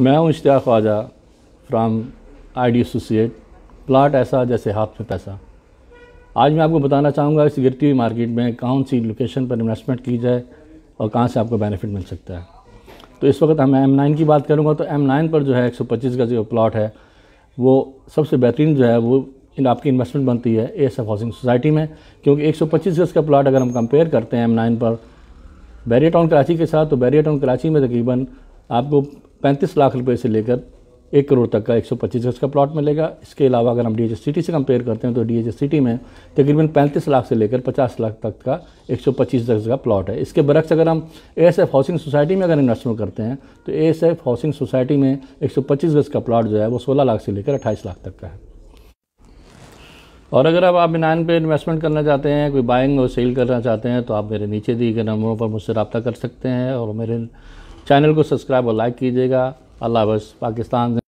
मैं हूँ Ishtiaq Khwaja from I D associate प्लाट ऐसा जैसे हाथ में पैसा आज मैं आपको बताना चाहूँगा इस गिरती हुई मार्केट में कौन सी लोकेशन पर इन्वेस्टमेंट की जाए और कहाँ से आपको बेनिफिट मिल सकता है तो इस वक्त हम एम नाइन की बात करूँगा तो एम नाइन पर जो है एक सौ पच्चीस का जो प्लाट है वो सबसे बेहतरीन जो है वो इन आपकी इन्वेस्टमेंट बनती है एस एफ हाउसिंग सोसाइटी में क्योंकि एक सौ पच्चीस गज का प्लाट अगर हम कंपेयर करते हैं एम नाइन पर बैरिया टाउन कराची के साथ तो बैरिया टाउन कराची में तकरीबन आपको पैंतीस लाख रुपये से लेकर एक करोड़ तक का 125 गज का प्लॉट मिलेगा इसके अलावा अगर हम डी सिटी से कंपेयर करते हैं तो डी सिटी में तकरीबन 35 लाख से लेकर 50 लाख तक का 125 गज का प्लॉट है इसके बरक्स अगर हम एफ हाउसिंग सोसाइटी में अगर इन्वेस्टमेंट करते हैं तो एफ हाउसिंग सोसाइटी में 125 गज का प्लाट जो है वो सोलह लाख से लेकर अट्ठाईस लाख तक का है और अगर आप बिनाइन पे इन्वेस्टमेंट करना चाहते हैं कोई बाइंग और सेल करना चाहते हैं तो आप मेरे नीचे दिए गए नंबरों पर मुझसे रबता कर सकते हैं और मेरे चैनल को सब्सक्राइब और लाइक कीजिएगा अल्लाह बस पाकिस्तान